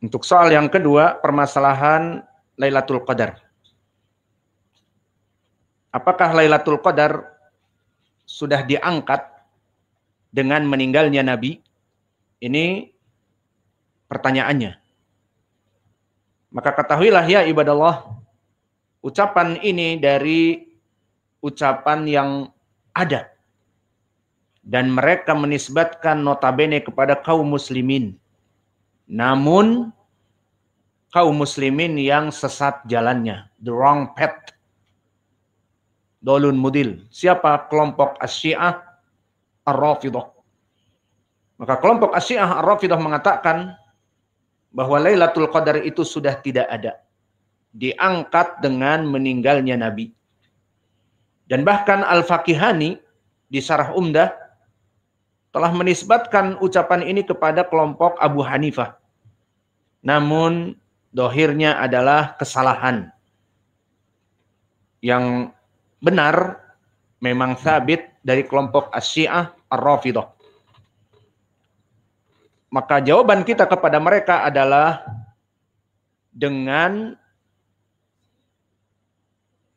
Untuk soal yang kedua, permasalahan Lailatul Qadar. Apakah Lailatul Qadar sudah diangkat dengan meninggalnya Nabi? Ini pertanyaannya. Maka ketahuilah ya ibadah Allah, ucapan ini dari ucapan yang ada. Dan mereka menisbatkan notabene kepada kaum muslimin. Namun kaum muslimin yang sesat jalannya, the wrong path. Dolun Mudil. Siapa kelompok Asy'ah Ar-Rafidah? Maka kelompok Asy'ah Ar-Rafidah mengatakan bahwa Lailatul Qadar itu sudah tidak ada. Diangkat dengan meninggalnya Nabi. Dan bahkan al faqihani di Sarah Umdah telah menisbatkan ucapan ini kepada kelompok Abu Hanifah. Namun dohirnya adalah kesalahan. Yang benar memang sabit dari kelompok Asy'ah Ar-Rafidah. Maka jawaban kita kepada mereka adalah dengan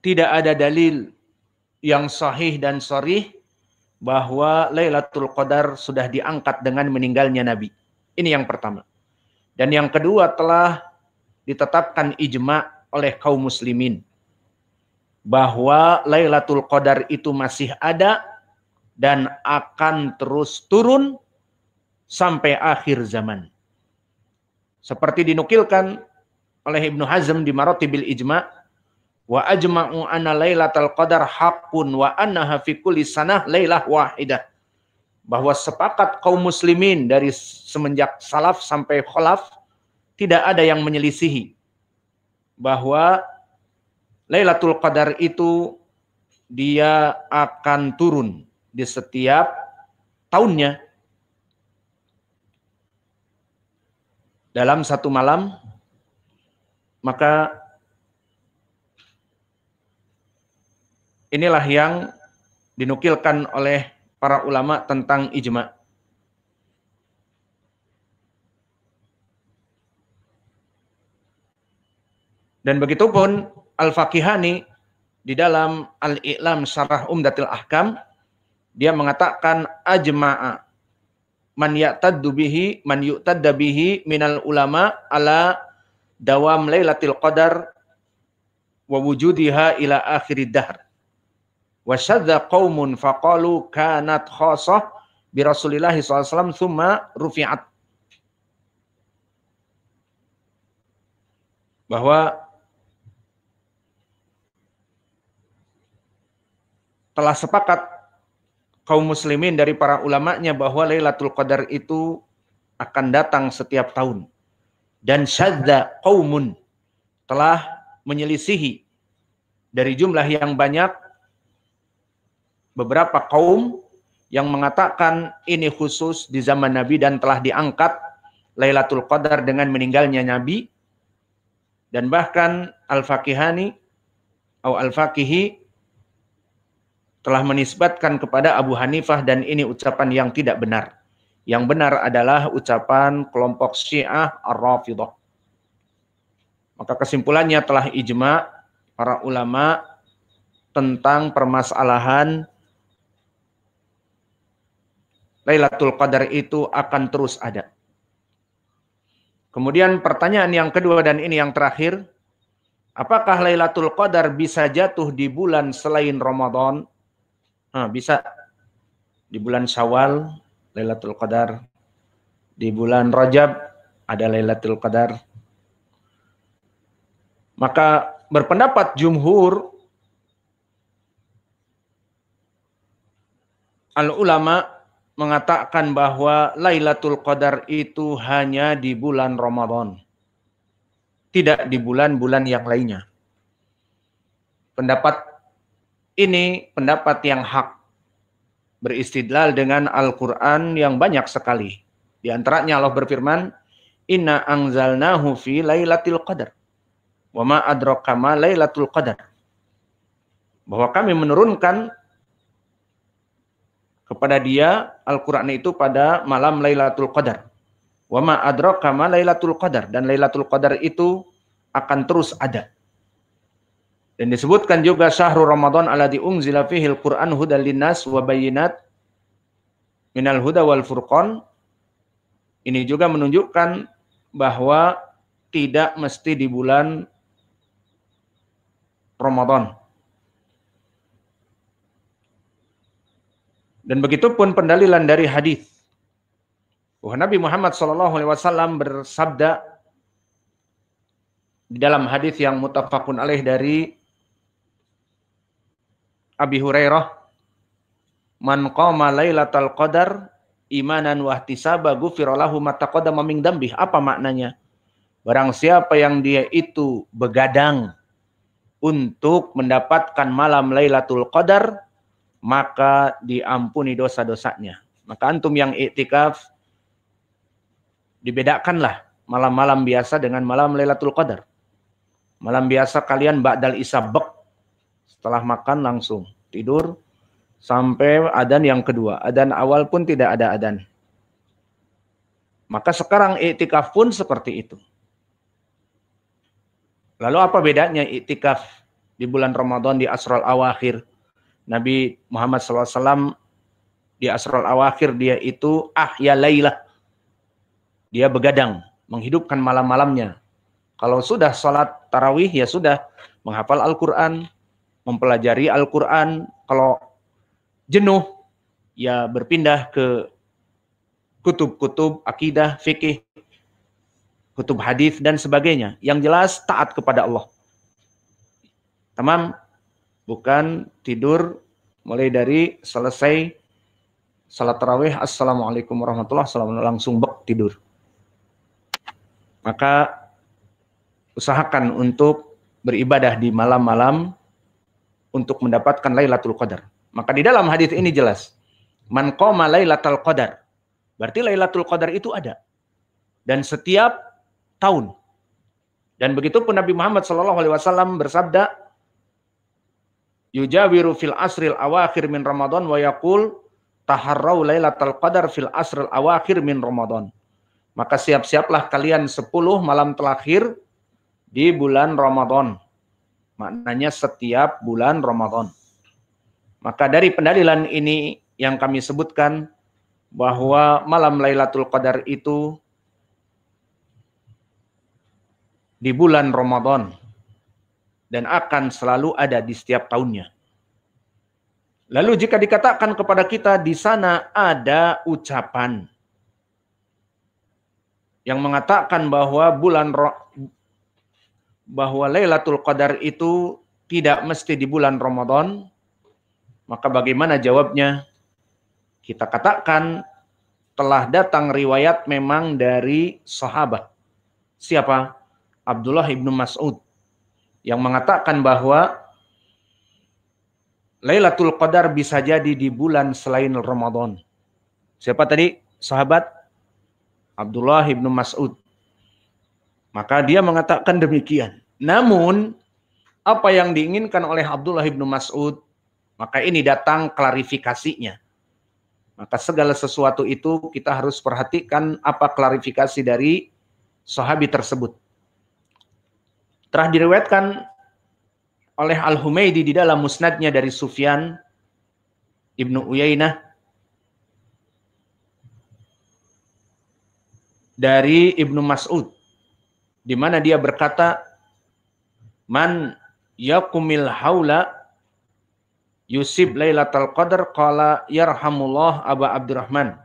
tidak ada dalil yang sahih dan sahih bahwa Lailatul Qadar sudah diangkat dengan meninggalnya Nabi. Ini yang pertama. Dan yang kedua telah ditetapkan ijma oleh kaum muslimin bahwa Lailatul Qadar itu masih ada dan akan terus turun sampai akhir zaman. Seperti dinukilkan oleh Ibnu Hazm di Marotibil Ijma, wa ajma'u anna Lailatul Qadar haqqun wa annaha fi kulli lailah wahidah. Bahwa sepakat kaum muslimin dari semenjak salaf sampai kholaf tidak ada yang menyelisihi bahwa Lailatul Qadar itu dia akan turun di setiap tahunnya. Dalam satu malam, maka inilah yang dinukilkan oleh para ulama tentang ijma' Dan begitupun Al-Fakihani di dalam Al-I'lam Sarah Umdatil Ahkam dia mengatakan ajma'a man ya'taddu bihi man yu'tadda bihi minal ulama ala dawam laylatil qadar wa wujudiha ila akhirid dahr. Wasyadza qaumun faqalu kanat khasah bi Rasulillah SAW thumma rufi'at. Bahwa telah sepakat kaum muslimin dari para ulamanya bahwa Lailatul Qadar itu akan datang setiap tahun. Dan syadza qaumun telah menyelisihi dari jumlah yang banyak beberapa kaum yang mengatakan ini khusus di zaman Nabi dan telah diangkat Lailatul Qadar dengan meninggalnya Nabi dan bahkan Al-Fakihani atau Al-Fakihi telah menisbatkan kepada Abu Hanifah dan ini ucapan yang tidak benar. Yang benar adalah ucapan kelompok Syiah Ar-Rafidah. Maka kesimpulannya telah ijma para ulama tentang permasalahan Lailatul Qadar itu akan terus ada. Kemudian pertanyaan yang kedua dan ini yang terakhir, apakah Lailatul Qadar bisa jatuh di bulan selain Ramadan? Nah, bisa di bulan Syawal Lailatul Qadar, di bulan Rajab ada Lailatul Qadar. Maka berpendapat jumhur al ulama mengatakan bahwa Lailatul Qadar itu hanya di bulan Ramadan. Tidak di bulan-bulan yang lainnya. Pendapat ini pendapat yang hak. Beristidlal dengan Al-Quran yang banyak sekali. Di antaranya Allah berfirman, Inna angzalnahu fi laylatil qadar. Wa ma ma qadar. Bahwa kami menurunkan kepada dia Al-Quran itu pada malam Lailatul Qadar. Wa ma adraka ma Lailatul Qadar. Dan Lailatul Qadar itu akan terus ada. Dan disebutkan juga syahrul Ramadan ala unzila fihil quran hudal linnas wa bayyinat minal huda wal furqan. Ini juga menunjukkan bahwa tidak mesti di bulan Ramadan. Dan begitu pun pendalilan dari hadis. Bahwa Nabi Muhammad SAW bersabda di dalam hadis yang mutafakun alaih dari Abi Hurairah Man qama lailatul qadar imanan wahtisaba ghufira lahu ma taqaddama min dambih. Apa maknanya? Barang siapa yang dia itu begadang untuk mendapatkan malam Lailatul Qadar, maka diampuni dosa-dosanya. Maka antum yang iktikaf dibedakanlah malam-malam biasa dengan malam Lailatul Qadar. Malam biasa kalian ba'dal isabek setelah makan langsung tidur sampai adan yang kedua. Adan awal pun tidak ada adan. Maka sekarang itikaf pun seperti itu. Lalu apa bedanya itikaf di bulan Ramadan di Asral Awakhir? Nabi Muhammad SAW di Asral Awakhir dia itu ahya lailah. Dia begadang, menghidupkan malam-malamnya. Kalau sudah sholat tarawih ya sudah menghafal Al-Quran, mempelajari Al-Quran. Kalau jenuh, ya berpindah ke kutub-kutub akidah, fikih, kutub hadis dan sebagainya. Yang jelas taat kepada Allah. Tamam, bukan tidur mulai dari selesai salat tarawih assalamualaikum warahmatullahi wabarakatuh langsung bek tidur maka usahakan untuk beribadah di malam-malam untuk mendapatkan Lailatul Qadar. Maka di dalam hadis ini jelas, man qoma Lailatul Qadar. Berarti Lailatul Qadar itu ada. Dan setiap tahun. Dan begitu pun Nabi Muhammad Shallallahu alaihi wasallam bersabda, yujawiru fil asril awakhir min Ramadan wa yaqul taharrau Lailatul Qadar fil asril awakhir min Ramadan. Maka siap-siaplah kalian 10 malam terakhir di bulan Ramadan. Maknanya setiap bulan Ramadan. Maka dari pendalilan ini yang kami sebutkan bahwa malam Lailatul Qadar itu di bulan Ramadan dan akan selalu ada di setiap tahunnya. Lalu jika dikatakan kepada kita di sana ada ucapan yang mengatakan bahwa bulan bahwa Lailatul Qadar itu tidak mesti di bulan Ramadan, maka bagaimana jawabnya? Kita katakan telah datang riwayat memang dari sahabat. Siapa? Abdullah ibnu Mas'ud yang mengatakan bahwa Lailatul Qadar bisa jadi di bulan selain Ramadan. Siapa tadi? Sahabat Abdullah ibnu Mas'ud. Maka dia mengatakan demikian. Namun apa yang diinginkan oleh Abdullah ibnu Mas'ud, maka ini datang klarifikasinya. Maka segala sesuatu itu kita harus perhatikan apa klarifikasi dari sahabi tersebut. Telah direwetkan oleh Al-Humaidi di dalam musnadnya dari Sufyan Ibnu Uyainah dari Ibnu Mas'ud di mana dia berkata man yakumil haula Yusib Lailatul Qadar qala yarhamullah Aba Abdurrahman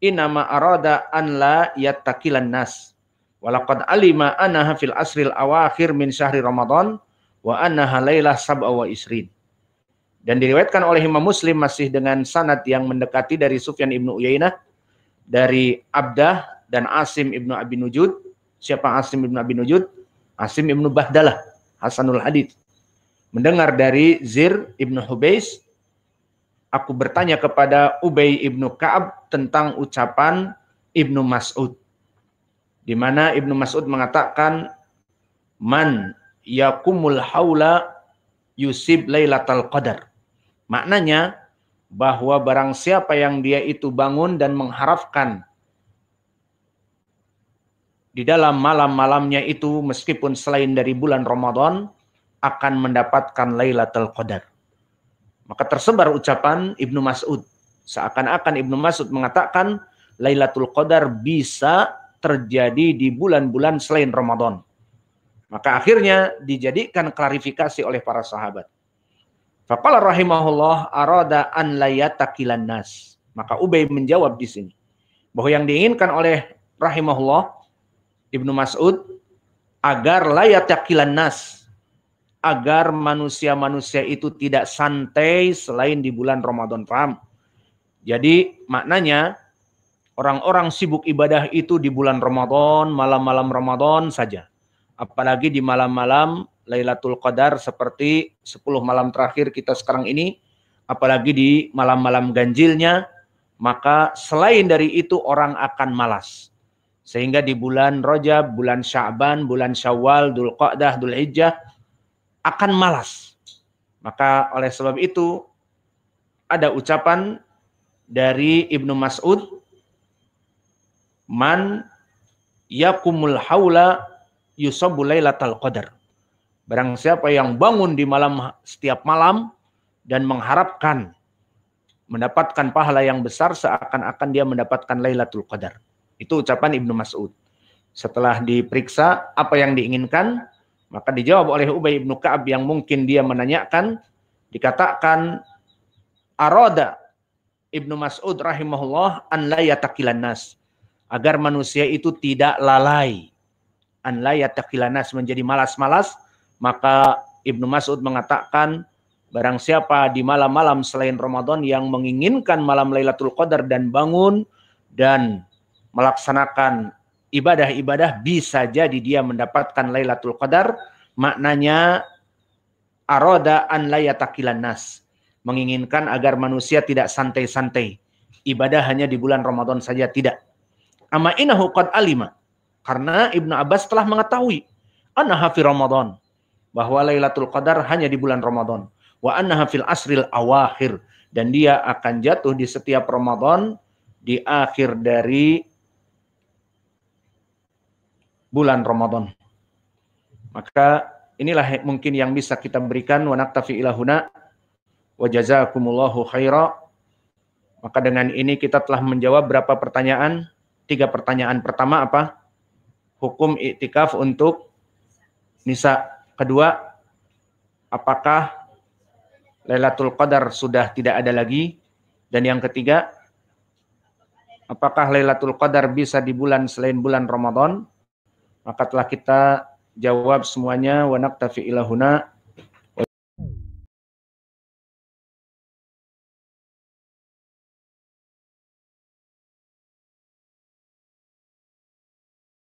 inama arada an la yattaqilan nas walaqad alima annaha fil asril awakhir min syahri ramadan wa annaha lailah sab'a wa isrin dan diriwayatkan oleh Imam Muslim masih dengan sanad yang mendekati dari Sufyan ibnu Uyainah dari Abdah dan Asim ibnu Abi Nujud Siapa Asim ibn Abi Nujud? Asim ibn Bahdalah, Hasanul Hadid. Mendengar dari Zir ibn Hubeis, aku bertanya kepada Ubay ibnu Kaab tentang ucapan ibnu Mas'ud. Di mana ibnu Mas'ud mengatakan, Man yakumul haula yusib laylatal qadar. Maknanya bahwa barang siapa yang dia itu bangun dan mengharapkan di dalam malam-malamnya itu meskipun selain dari bulan Ramadan akan mendapatkan Lailatul Qadar. Maka tersebar ucapan Ibnu Mas'ud. Seakan-akan Ibnu Mas'ud mengatakan Lailatul Qadar bisa terjadi di bulan-bulan selain Ramadan. Maka akhirnya dijadikan klarifikasi oleh para sahabat. Faqala rahimahullah arada an takilan nas. Maka Ubay menjawab di sini bahwa yang diinginkan oleh rahimahullah Ibnu Mas'ud agar layat yakilan nas agar manusia-manusia itu tidak santai selain di bulan Ramadan. Paham? Jadi maknanya orang-orang sibuk ibadah itu di bulan Ramadan, malam-malam Ramadan saja. Apalagi di malam-malam Lailatul Qadar seperti 10 malam terakhir kita sekarang ini, apalagi di malam-malam ganjilnya, maka selain dari itu orang akan malas. Sehingga di bulan Rojab, bulan Sya'ban, bulan Syawal, Dhul Qa'dah, Dhul Hijjah akan malas. Maka oleh sebab itu ada ucapan dari Ibnu Mas'ud man yakumul haula yusabu lailatal qadar. Barang siapa yang bangun di malam setiap malam dan mengharapkan mendapatkan pahala yang besar seakan-akan dia mendapatkan Lailatul Qadar. Itu ucapan Ibnu Mas'ud. Setelah diperiksa apa yang diinginkan, maka dijawab oleh Ubay Ibnu Ka'ab yang mungkin dia menanyakan, dikatakan aroda Ibnu Mas'ud rahimahullah an la nas agar manusia itu tidak lalai an la nas menjadi malas-malas maka Ibnu Mas'ud mengatakan barang siapa di malam-malam selain Ramadan yang menginginkan malam Lailatul Qadar dan bangun dan melaksanakan ibadah-ibadah bisa jadi dia mendapatkan Lailatul Qadar maknanya aroda an layatakilan nas menginginkan agar manusia tidak santai-santai ibadah hanya di bulan Ramadan saja tidak amma inahu qad alima karena Ibnu Abbas telah mengetahui annaha fi Ramadan bahwa Lailatul Qadar hanya di bulan Ramadan wa annaha fil asril awakhir dan dia akan jatuh di setiap Ramadan di akhir dari bulan Ramadan. Maka inilah mungkin yang bisa kita berikan wa naktafi ilahuna wa jazakumullahu khaira. Maka dengan ini kita telah menjawab berapa pertanyaan? Tiga pertanyaan pertama apa? Hukum i'tikaf untuk nisa. Kedua, apakah Lailatul Qadar sudah tidak ada lagi? Dan yang ketiga, apakah Lailatul Qadar bisa di bulan selain bulan Ramadan? Maka telah kita jawab semuanya wa naktafi ilahuna